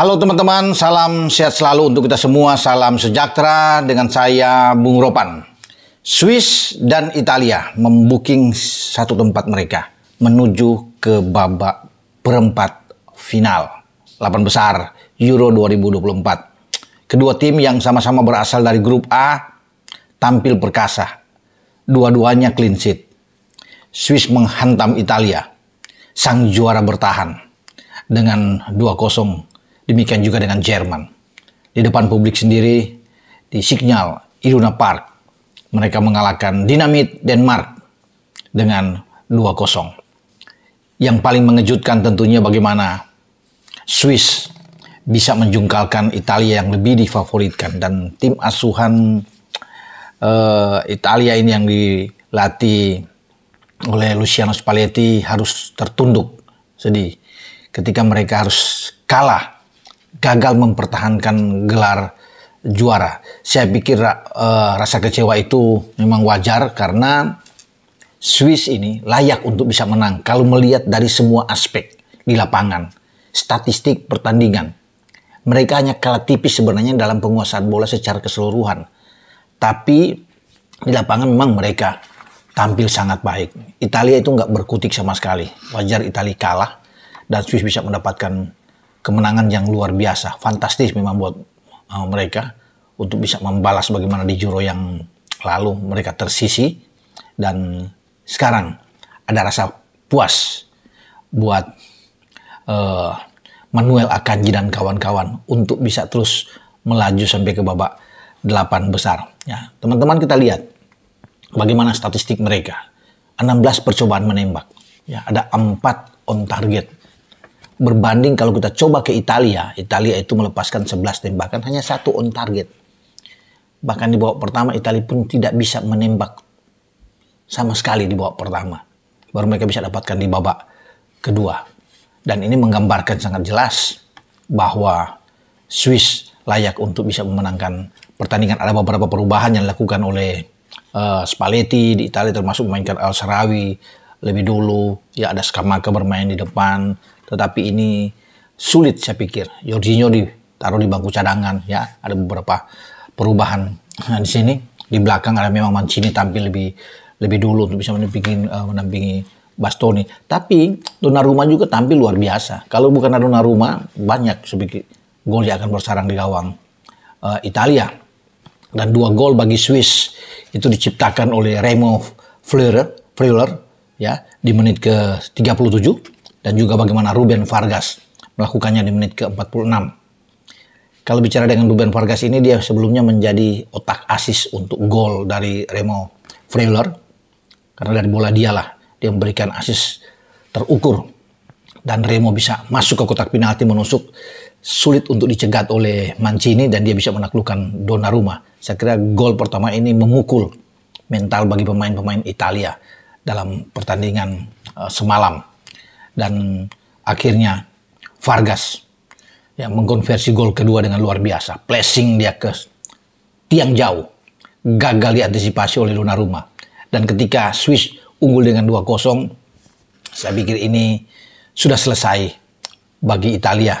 Halo teman-teman, salam sehat selalu untuk kita semua, salam sejahtera dengan saya Bung Ropan. Swiss dan Italia membuking satu tempat mereka menuju ke babak perempat final 8 besar Euro 2024. Kedua tim yang sama-sama berasal dari grup A tampil perkasa. Dua-duanya clean sheet. Swiss menghantam Italia. Sang juara bertahan dengan 2-0 Demikian juga dengan Jerman. Di depan publik sendiri, di Signal Iruna Park, mereka mengalahkan Dinamit Denmark dengan 2-0. Yang paling mengejutkan tentunya bagaimana Swiss bisa menjungkalkan Italia yang lebih difavoritkan dan tim asuhan uh, Italia ini yang dilatih oleh Luciano Spalletti harus tertunduk sedih ketika mereka harus kalah gagal mempertahankan gelar juara. Saya pikir uh, rasa kecewa itu memang wajar karena Swiss ini layak untuk bisa menang kalau melihat dari semua aspek di lapangan, statistik pertandingan. Mereka hanya kalah tipis sebenarnya dalam penguasaan bola secara keseluruhan. Tapi di lapangan memang mereka tampil sangat baik. Italia itu nggak berkutik sama sekali. Wajar Italia kalah dan Swiss bisa mendapatkan kemenangan yang luar biasa, fantastis memang buat uh, mereka untuk bisa membalas bagaimana di Juro yang lalu mereka tersisi dan sekarang ada rasa puas buat uh, Manuel Akanji dan kawan-kawan untuk bisa terus melaju sampai ke babak delapan besar. Ya, teman-teman kita lihat bagaimana statistik mereka. 16 percobaan menembak, ya, ada 4 on target berbanding kalau kita coba ke Italia. Italia itu melepaskan 11 tembakan hanya satu on target. Bahkan di bawah pertama Italia pun tidak bisa menembak sama sekali di bawah pertama. Baru mereka bisa dapatkan di babak kedua. Dan ini menggambarkan sangat jelas bahwa Swiss layak untuk bisa memenangkan pertandingan. Ada beberapa perubahan yang dilakukan oleh uh, Spalletti di Italia termasuk memainkan Al Sarawi lebih dulu. Ya ada Skamaka bermain di depan, tetapi ini sulit saya pikir. Jorginho ditaruh di bangku cadangan ya. Ada beberapa perubahan nah, di sini. Di belakang ada memang Mancini tampil lebih lebih dulu untuk bisa menampingi, uh, menampingi Bastoni. Tapi Donnarumma juga tampil luar biasa. Kalau bukan Donnarumma, banyak sedikit gol yang akan bersarang di gawang uh, Italia. Dan dua gol bagi Swiss itu diciptakan oleh Remo Fleurer, Fleurer ya di menit ke 37 dan juga bagaimana Ruben Vargas melakukannya di menit ke-46. Kalau bicara dengan Ruben Vargas ini dia sebelumnya menjadi otak asis untuk gol dari Remo Freuler karena dari bola dialah dia memberikan asis terukur dan Remo bisa masuk ke kotak penalti menusuk sulit untuk dicegat oleh Mancini dan dia bisa menaklukkan Donnarumma. Saya kira gol pertama ini memukul mental bagi pemain-pemain Italia dalam pertandingan eh, semalam dan akhirnya Vargas yang mengkonversi gol kedua dengan luar biasa. Placing dia ke tiang jauh. Gagal diantisipasi oleh Luna Donnarumma. Dan ketika Swiss unggul dengan 2-0, saya pikir ini sudah selesai bagi Italia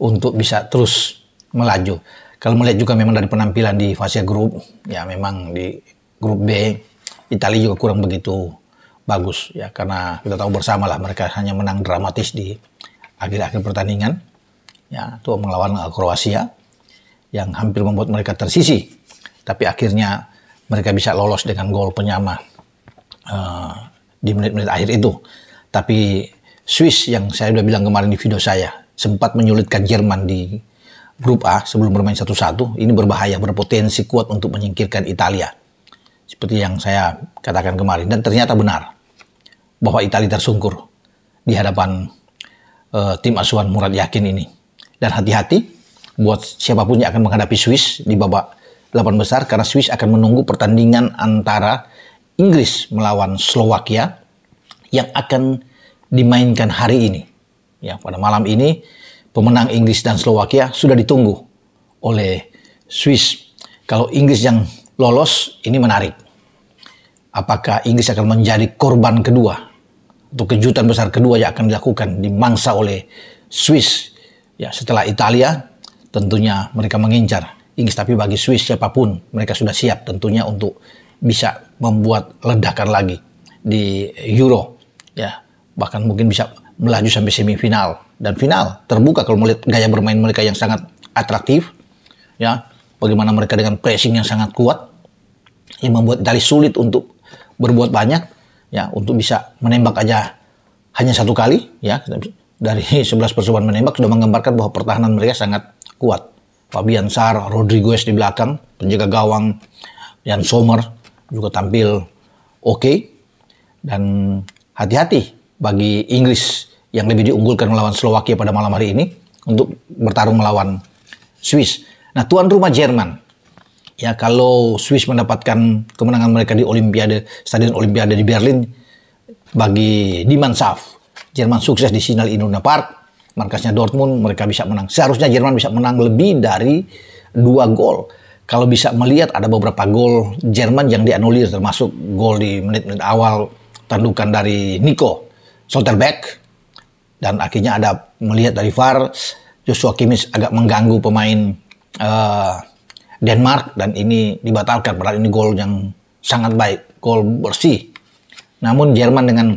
untuk bisa terus melaju. Kalau melihat juga memang dari penampilan di fase grup, ya memang di grup B, Italia juga kurang begitu bagus ya karena kita tahu bersama lah mereka hanya menang dramatis di akhir-akhir pertandingan ya itu melawan eh, Kroasia yang hampir membuat mereka tersisi tapi akhirnya mereka bisa lolos dengan gol penyama uh, di menit-menit akhir itu tapi Swiss yang saya sudah bilang kemarin di video saya sempat menyulitkan Jerman di grup A sebelum bermain satu-satu ini berbahaya berpotensi kuat untuk menyingkirkan Italia seperti yang saya katakan kemarin dan ternyata benar bahwa Italia tersungkur di hadapan uh, tim asuhan Murad Yakin ini. Dan hati-hati buat siapapun yang akan menghadapi Swiss di babak 8 besar karena Swiss akan menunggu pertandingan antara Inggris melawan Slovakia yang akan dimainkan hari ini. Ya, pada malam ini pemenang Inggris dan Slovakia sudah ditunggu oleh Swiss. Kalau Inggris yang lolos ini menarik apakah Inggris akan menjadi korban kedua untuk kejutan besar kedua yang akan dilakukan dimangsa oleh Swiss ya setelah Italia tentunya mereka mengincar Inggris tapi bagi Swiss siapapun mereka sudah siap tentunya untuk bisa membuat ledakan lagi di Euro ya bahkan mungkin bisa melaju sampai semifinal dan final terbuka kalau melihat gaya bermain mereka yang sangat atraktif ya bagaimana mereka dengan pressing yang sangat kuat yang membuat dari sulit untuk berbuat banyak ya untuk bisa menembak aja hanya satu kali ya dari 11 percobaan menembak sudah menggambarkan bahwa pertahanan mereka sangat kuat. Fabian Sar, Rodriguez di belakang, penjaga gawang Jan Sommer juga tampil oke okay. dan hati-hati bagi Inggris yang lebih diunggulkan melawan Slovakia pada malam hari ini untuk bertarung melawan Swiss. Nah, tuan rumah Jerman Ya kalau Swiss mendapatkan kemenangan mereka di Olimpiade, Stadion Olimpiade di Berlin bagi Dimansaf Saf Jerman sukses di Signal Iduna Park, markasnya Dortmund, mereka bisa menang. Seharusnya Jerman bisa menang lebih dari dua gol. Kalau bisa melihat ada beberapa gol Jerman yang dianulir termasuk gol di menit-menit awal tandukan dari Nico Solterbeck dan akhirnya ada melihat dari VAR Joshua Kimmich agak mengganggu pemain uh, Denmark dan ini dibatalkan padahal ini gol yang sangat baik, gol bersih. Namun Jerman dengan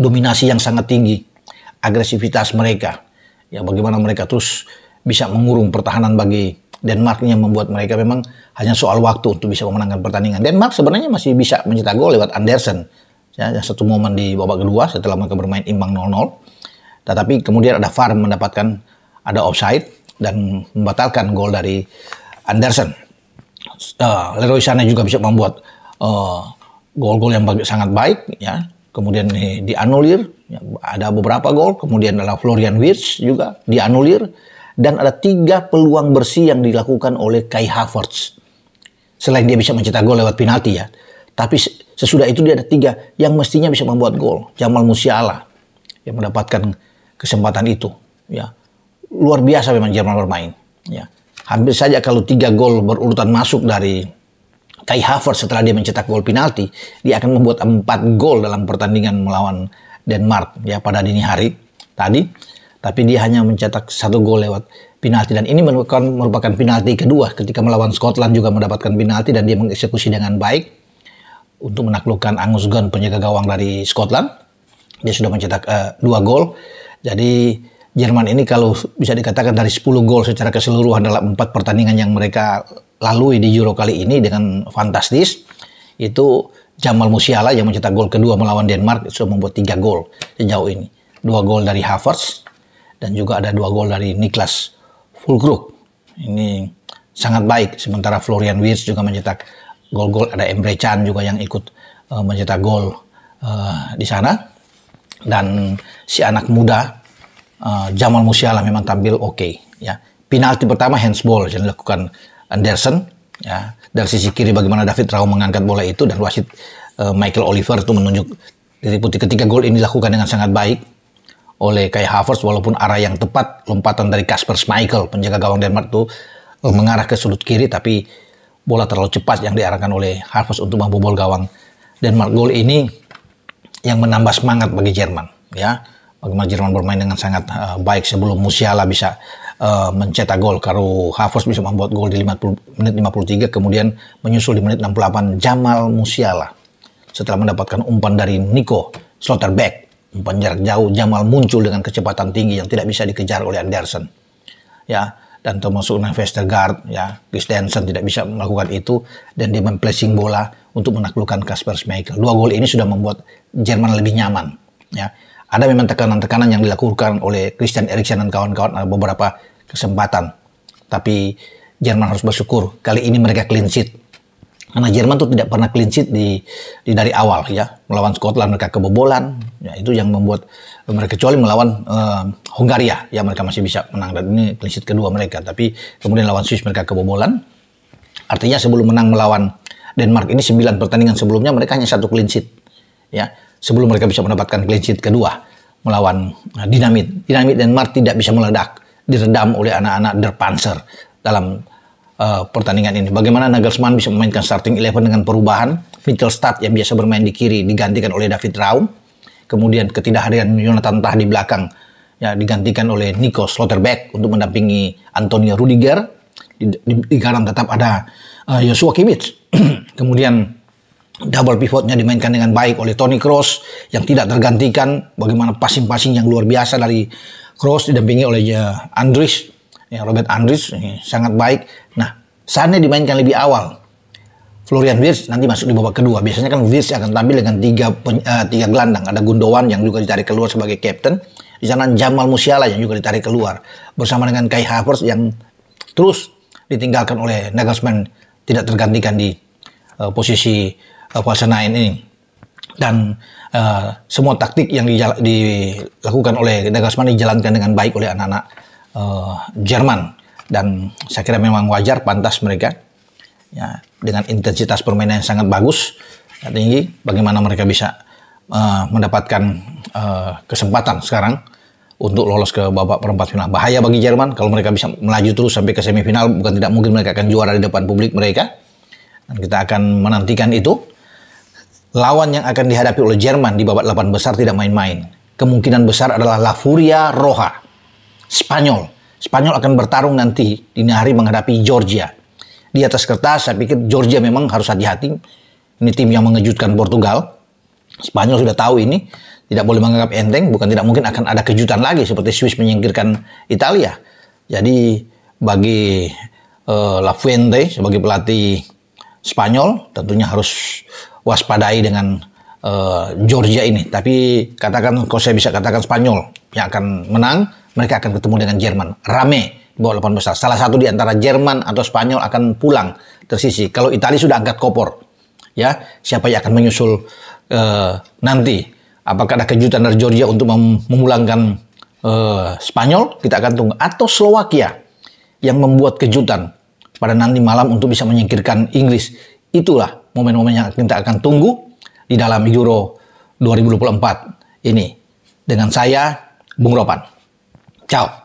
dominasi yang sangat tinggi, agresivitas mereka, ya bagaimana mereka terus bisa mengurung pertahanan bagi Denmark yang membuat mereka memang hanya soal waktu untuk bisa memenangkan pertandingan. Denmark sebenarnya masih bisa mencetak gol lewat Andersen. Ya, satu momen di babak kedua setelah mereka bermain imbang 0-0. Tetapi kemudian ada VAR mendapatkan ada offside dan membatalkan gol dari Anderson. Uh, Leroy Sané juga bisa membuat eh, gol-gol uh, yang sangat baik ya. Kemudian eh, dianulir, ya, ada beberapa gol. Kemudian adalah Florian Wirtz juga dianulir dan ada tiga peluang bersih yang dilakukan oleh Kai Havertz. Selain dia bisa mencetak gol lewat penalti ya, tapi sesudah itu dia ada tiga yang mestinya bisa membuat gol. Jamal Musiala yang mendapatkan kesempatan itu ya luar biasa memang Jamal bermain ya Hampir saja kalau tiga gol berurutan masuk dari Kai Havertz setelah dia mencetak gol penalti, dia akan membuat empat gol dalam pertandingan melawan Denmark ya pada dini hari tadi. Tapi dia hanya mencetak satu gol lewat penalti dan ini merupakan merupakan penalti kedua ketika melawan Scotland juga mendapatkan penalti dan dia mengeksekusi dengan baik untuk menaklukkan Angus Gunn penjaga gawang dari Scotland. Dia sudah mencetak uh, dua gol. Jadi Jerman ini kalau bisa dikatakan dari 10 gol secara keseluruhan dalam empat pertandingan yang mereka lalui di Euro kali ini dengan fantastis itu Jamal Musiala yang mencetak gol kedua melawan Denmark sudah membuat tiga gol sejauh ini dua gol dari Havertz dan juga ada dua gol dari Niklas Fulkrug ini sangat baik sementara Florian Wirtz juga mencetak gol-gol ada Emre Can juga yang ikut uh, mencetak gol uh, di sana dan si anak muda Ah, Jamal Musiala memang tampil oke okay, ya. Penalti pertama handsball yang dilakukan Anderson ya. Dari sisi kiri bagaimana David Rao mengangkat bola itu dan wasit uh, Michael Oliver itu menunjuk titik putih ketika gol ini dilakukan dengan sangat baik oleh Kai Havertz walaupun arah yang tepat lompatan dari Kasper Schmeichel penjaga gawang Denmark itu uh, mengarah ke sudut kiri tapi bola terlalu cepat yang diarahkan oleh Havertz untuk membobol gawang Denmark. Gol ini yang menambah semangat bagi Jerman ya bagaimana Jerman bermain dengan sangat uh, baik sebelum Musiala bisa uh, mencetak gol. Karo Havertz bisa membuat gol di 50, menit 53, kemudian menyusul di menit 68 Jamal Musiala. Setelah mendapatkan umpan dari Nico Slotterbeck, umpan jarak jauh, Jamal muncul dengan kecepatan tinggi yang tidak bisa dikejar oleh Anderson. Ya, dan termasuk Vestergaard, ya, Christensen tidak bisa melakukan itu dan dia memplacing bola untuk menaklukkan Kasper Schmeichel. Dua gol ini sudah membuat Jerman lebih nyaman, ya ada memang tekanan-tekanan yang dilakukan oleh Christian Eriksen dan kawan-kawan beberapa kesempatan. Tapi Jerman harus bersyukur kali ini mereka clean sheet. Karena Jerman tuh tidak pernah clean sheet di, di dari awal ya. Melawan Scotland mereka kebobolan. Ya, itu yang membuat mereka kecuali melawan uh, Hungaria ya mereka masih bisa menang dan ini clean sheet kedua mereka. Tapi kemudian lawan Swiss mereka kebobolan. Artinya sebelum menang melawan Denmark ini 9 pertandingan sebelumnya mereka hanya satu clean sheet. Ya, sebelum mereka bisa mendapatkan clean sheet kedua melawan uh, Dinamit. Dinamit Denmark tidak bisa meledak, diredam oleh anak-anak Der Panzer dalam uh, pertandingan ini. Bagaimana Nagelsmann bisa memainkan starting eleven dengan perubahan? Mitchell Start yang biasa bermain di kiri digantikan oleh David Raum. Kemudian ketidakhadiran Jonathan Tah di belakang ya digantikan oleh Nico Slotterbeck untuk mendampingi Antonio Rudiger. Di, di, di garam tetap ada uh, Joshua Kimmich. Kemudian double pivotnya dimainkan dengan baik oleh Tony Cross yang tidak tergantikan bagaimana passing-passing yang luar biasa dari Cross didampingi oleh eh, Andris ya Robert Andris eh, sangat baik nah Sane dimainkan lebih awal Florian Wirtz nanti masuk di babak kedua. Biasanya kan Wirtz akan tampil dengan tiga uh, tiga gelandang. Ada Gundogan yang juga ditarik keluar sebagai captain. Di sana Jamal Musiala yang juga ditarik keluar bersama dengan Kai Havertz yang terus ditinggalkan oleh Nagelsmann tidak tergantikan di uh, posisi uh, fase 9 ini. Dan uh, semua taktik yang dilakukan oleh Nagelsmann dijalankan dengan baik oleh anak-anak uh, Jerman. Dan saya kira memang wajar, pantas mereka. Ya, dengan intensitas permainan yang sangat bagus, yang tinggi, bagaimana mereka bisa uh, mendapatkan uh, kesempatan sekarang untuk lolos ke babak perempat final. Bahaya bagi Jerman kalau mereka bisa melaju terus sampai ke semifinal, bukan tidak mungkin mereka akan juara di depan publik mereka. Dan kita akan menantikan itu. Lawan yang akan dihadapi oleh Jerman di babak 8 besar tidak main-main. Kemungkinan besar adalah La Furia Roja, Spanyol. Spanyol akan bertarung nanti di hari menghadapi Georgia. Di atas kertas saya pikir Georgia memang harus hati-hati. Ini tim yang mengejutkan Portugal. Spanyol sudah tahu ini, tidak boleh menganggap enteng, bukan tidak mungkin akan ada kejutan lagi seperti Swiss menyingkirkan Italia. Jadi bagi uh, La Fuente sebagai pelatih Spanyol tentunya harus waspadai dengan uh, Georgia ini. Tapi katakan kalau saya bisa katakan Spanyol yang akan menang, mereka akan ketemu dengan Jerman. Rame di bawah 8 besar. Salah satu di antara Jerman atau Spanyol akan pulang tersisi. Kalau Italia sudah angkat kopor, ya siapa yang akan menyusul uh, nanti? Apakah ada kejutan dari Georgia untuk memulangkan uh, Spanyol? Kita akan tunggu. Atau Slovakia yang membuat kejutan pada nanti malam untuk bisa menyingkirkan Inggris. Itulah momen-momen yang kita akan tunggu di dalam Euro 2024 ini. Dengan saya, Bung Ropan. Ciao.